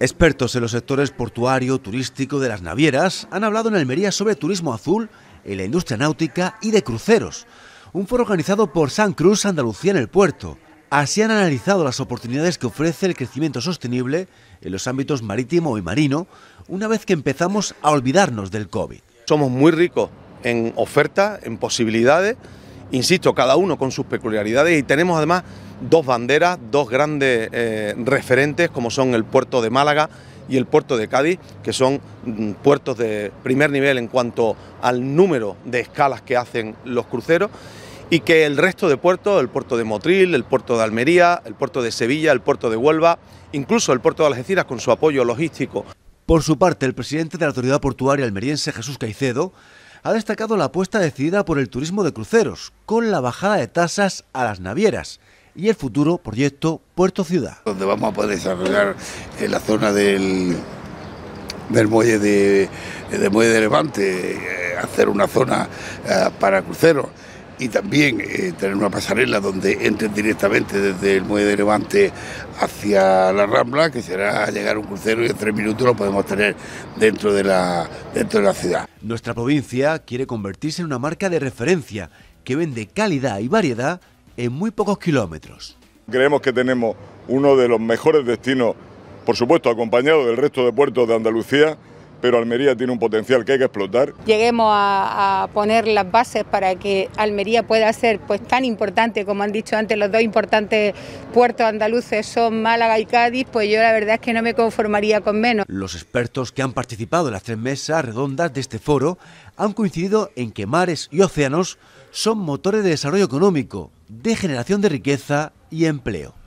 Expertos en los sectores portuario, turístico, de las navieras han hablado en Almería sobre turismo azul, en la industria náutica y de cruceros. Un foro organizado por San Cruz Andalucía en el puerto. Así han analizado las oportunidades que ofrece el crecimiento sostenible en los ámbitos marítimo y marino, una vez que empezamos a olvidarnos del COVID. Somos muy ricos en oferta, en posibilidades, insisto, cada uno con sus peculiaridades y tenemos además dos banderas, dos grandes eh, referentes como son el puerto de Málaga y el puerto de Cádiz, que son mm, puertos de primer nivel en cuanto al número de escalas que hacen los cruceros y que el resto de puertos, el puerto de Motril, el puerto de Almería, el puerto de Sevilla, el puerto de Huelva, incluso el puerto de Algeciras con su apoyo logístico. Por su parte, el presidente de la Autoridad Portuaria almeriense, Jesús Caicedo, ha destacado la apuesta decidida por el turismo de cruceros, con la bajada de tasas a las navieras y el futuro proyecto Puerto Ciudad. Donde vamos a poder desarrollar en eh, la zona del, del muelle de, del muelle de Levante, eh, hacer una zona eh, para cruceros y también tener una pasarela donde entren directamente desde el muelle de Levante hacia la Rambla, que será llegar un crucero y en tres minutos lo podemos tener dentro de la, dentro de la ciudad. Nuestra provincia quiere convertirse en una marca de referencia que vende calidad y variedad en muy pocos kilómetros. Creemos que tenemos uno de los mejores destinos, por supuesto acompañado del resto de puertos de Andalucía, pero Almería tiene un potencial que hay que explotar. Lleguemos a, poner las bases para que Almería pueda ser pues tan importante, como han dicho antes, los dos importantes puertos andaluces son Málaga y Cádiz, pues yo la verdad es que no me conformaría con menos. Los expertos que han participado en las tres mesas redondas de este foro han coincidido en que mares y océanos son motores de desarrollo económico, de generación de riqueza y empleo.